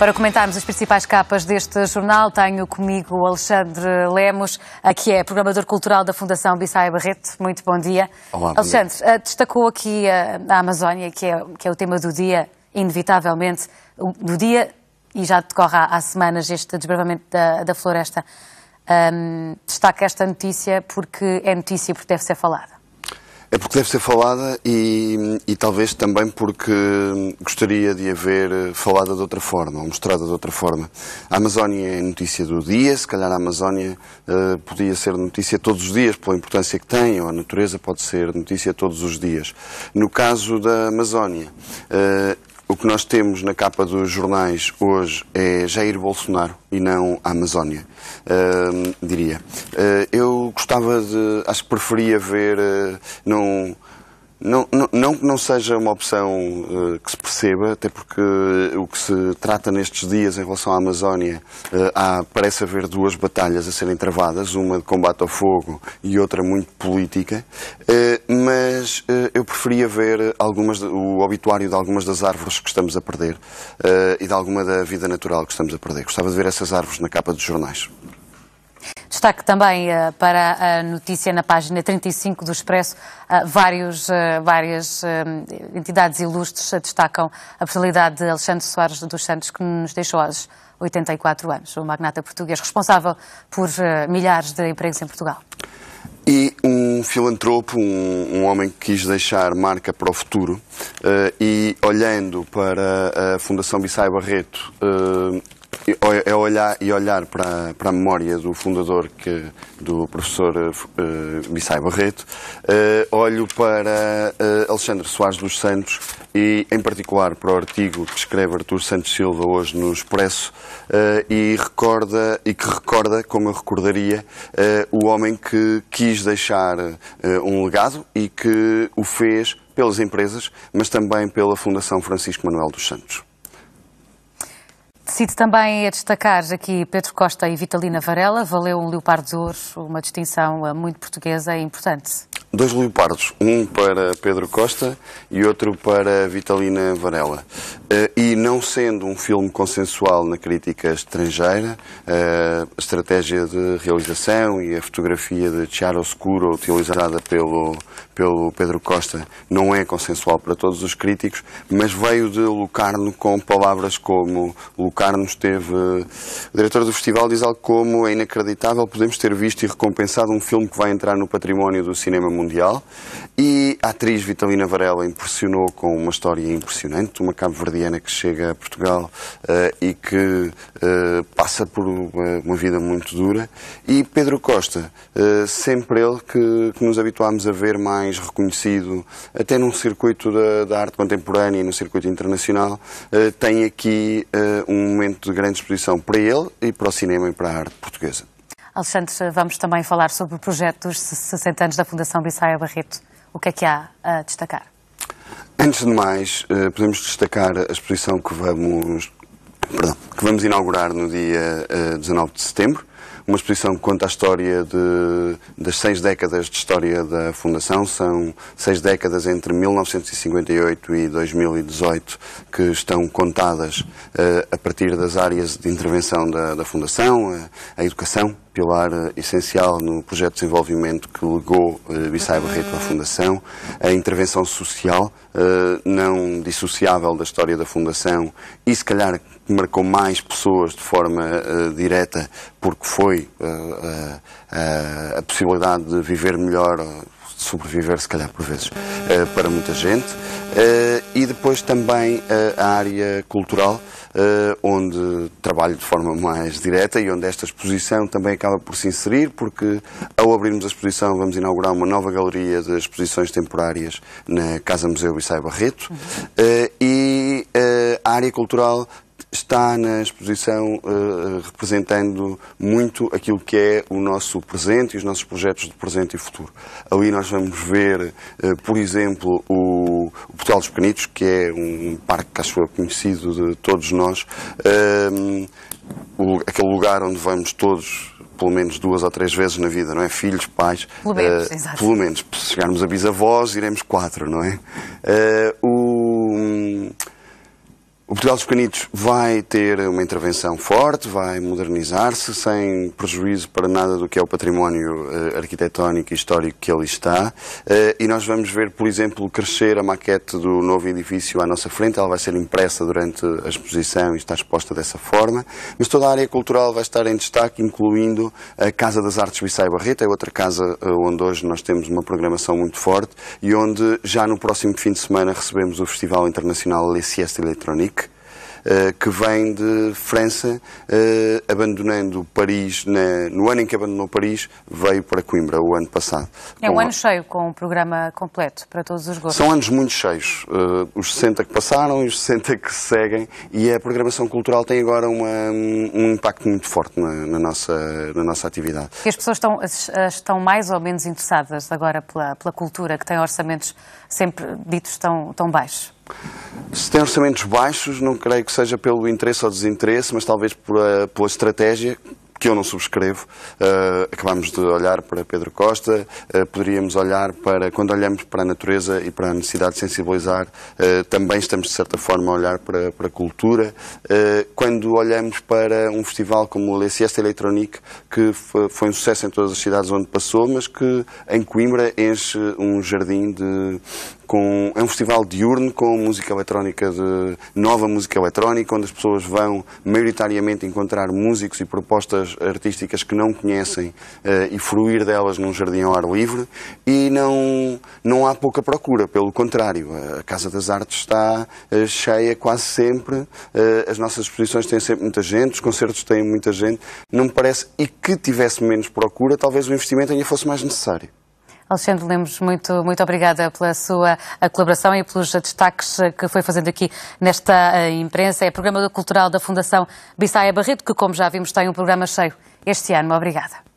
Para comentarmos as principais capas deste jornal, tenho comigo o Alexandre Lemos, que é programador cultural da Fundação Bissai Barreto. Muito bom dia. Olá, Alexandre, dia. Eh, destacou aqui eh, a Amazónia, que é, que é o tema do dia, inevitavelmente, do dia e já decorre há, há semanas este desbravamento da, da floresta. Um, destaca esta notícia porque é notícia e porque deve ser falada. É porque deve ser falada e, e, talvez também porque gostaria de haver falada de outra forma, ou mostrada de outra forma. A Amazónia é notícia do dia, se calhar a Amazónia uh, podia ser notícia todos os dias, pela importância que tem, ou a natureza pode ser notícia todos os dias. No caso da Amazónia, eh, o que nós temos na capa dos jornais hoje é Jair Bolsonaro e não a Amazónia, uh, diria. Uh, eu gostava de. Acho que preferia ver. Uh, não não, não, não que não seja uma opção uh, que se perceba, até porque uh, o que se trata nestes dias em relação à Amazónia, uh, parece haver duas batalhas a serem travadas, uma de combate ao fogo e outra muito política, mas eu preferia ver algumas, o obituário de algumas das árvores que estamos a perder e de alguma da vida natural que estamos a perder. Gostava de ver essas árvores na capa dos jornais. Destaque também uh, para a notícia na página 35 do Expresso. Uh, vários, uh, várias entidades ilustres destacam a personalidade de Alexandre Soares dos Santos, que nos deixou aos 84 anos, o magnata português responsável por milhares de empregos em Portugal. E um filantropo, um, um, homem que quis deixar marca para o futuro, e olhando para a Fundação Bissai Barreto, é olhar e olhar para, para a memória do fundador que, do professor uh, Bissai Barreto, uh, olho para uh, Alexandre Soares dos Santos e, em particular, para o artigo que escreve Artur Santos Silva hoje no Expresso uh, e, recorda, e que recorda, como eu recordaria, o homem que quis deixar um legado e que o fez pelas empresas, mas também pela Fundação Francisco Manuel dos Santos. Cito também a é destacar aqui Pedro Costa e Vitalina Varela. Valeu um Leopardo de Ouro, uma distinção eh, muito portuguesa e importante. Dois leopardos, um para Pedro Costa e outro para Vitalina Varela. Eh, e não sendo um filme consensual na crítica estrangeira, eh, a estratégia de realização e a fotografia de Chiaro Oscuro utilizada pelo, pelo Pedro Costa não é consensual para todos os críticos, mas veio de Lucarno com palavras como Lucarno esteve. O diretor do festival diz algo como é inacreditável podemos ter visto e recompensado um filme que vai entrar no património do cinema mundial. E a atriz Vitalina Varela impressionou com uma história impressionante, uma cabo-verdiana que chega a Portugal uh, e que uh, passa por uma, uma, vida muito dura. E Pedro Costa, uh, sempre ele que, que nos habituámos a ver mais mais reconhecido, até num circuito da, da arte contemporânea e no circuito internacional, eh, tem aqui eh, um momento de grande exposição para ele e para o cinema e para a arte portuguesa. Alexandre, vamos também falar sobre o projeto dos 60 anos da Fundação Bissaia Barreto. O que é que há a destacar? Antes de mais, eh, podemos destacar a exposição que vamos. Perdão que vamos inaugurar no dia uh, eh, 19 de setembro. Uma exposição que conta a história de, das seis décadas de história da Fundação. São seis décadas entre 1958 e 2018 que estão contadas uh, a partir das áreas de intervenção da, da Fundação, uh, a educação, pilar uh, essencial no projeto de desenvolvimento que legou uh, Bissai Barreto à Fundação, a intervenção social, uh, não dissociável da história da Fundação e, se calhar, que marcou mais mais pessoas de forma uh, direta, porque foi uh, a possibilidade de viver melhor, de sobreviver, se calhar por vezes, para muita gente. e depois também a área cultural, onde trabalho de forma mais direta e onde esta exposição também acaba por se inserir, porque ao abrirmos a exposição vamos inaugurar uma nova galeria de exposições temporárias na Casa Museu Bissai Barreto. Uhum. e a área cultural está na exposição uh, representando muito aquilo que é o nosso presente e os nossos projetos de presente e futuro. Ali nós vamos ver, uh, por exemplo, o, o Portal dos Pequenitos, que é um parque, acho eu, conhecido de todos nós, uh, o, aquele lugar onde vamos todos pelo menos duas ou três vezes na vida, não é? Filhos, pais. Pelo menos, uh, Pelo menos, se chegarmos a bisavós, iremos quatro, não é? Uh, Portugal dos Pequenitos vai ter uma intervenção forte, vai modernizar-se, sem prejuízo para nada do que é o património uh, arquitetónico e histórico que ali está. Uh, e nós vamos ver, por exemplo, crescer a maquete do novo edifício à nossa frente. Ela vai ser impressa durante a exposição e está exposta dessa forma. Mas toda a área cultural vai estar em destaque, incluindo a Casa das Artes Bissai Barreto, é outra casa eh, onde hoje nós temos uma programação muito forte e onde já no próximo fim de semana recebemos o Festival Internacional Le Siesta Electronique, eh, que vem de França, eh, abandonando Paris, né, no ano em que abandonou Paris, veio para Coimbra, o ano passado. É um ano cheio, com um programa completo, para todos os gostos. São anos muito cheios, eh, os 60 que passaram e os 60 que seguem, e a programação cultural tem agora uma, um impacto muito forte na, na, nossa, na nossa atividade. e as pessoas estão, estão mais ou menos interessadas agora pela, pela cultura, que tem orçamentos sempre ditos tão, tão baixos? Se tem orçamentos baixos, não creio que seja pelo interesse ou desinteresse, mas talvez pela, eh, pela estratégia que eu não subscrevo. Uh, acabamos de olhar para Pedro Costa, uh, poderíamos olhar para, quando olhamos para a natureza e para a necessidade de sensibilizar, uh, também estamos de certa forma a olhar para, para a cultura. quando olhamos para um festival como o Le Siesta Electronique, que foi um sucesso em todas as cidades onde passou, mas que em Coimbra enche um jardim de com, é um festival diurno com música eletrónica, de, nova música eletrónica, onde as pessoas vão maioritariamente encontrar músicos e propostas artísticas que não conhecem uh, e fruir delas num jardim ao ar livre e não, não há pouca procura, pelo contrário, a Casa das Artes está uh, cheia quase sempre, uh, as nossas exposições têm sempre muita gente, os concertos têm muita gente, não me parece, e que tivesse menos procura, talvez o investimento ainda fosse mais necessário. Alexandre Lemos, muito, muito obrigada pela sua colaboração e pelos destaques que foi fazendo aqui nesta eh, imprensa. É programa cultural da Fundação Bissaia Barreto, que, como já vimos, tem um programa cheio este ano. Obrigada.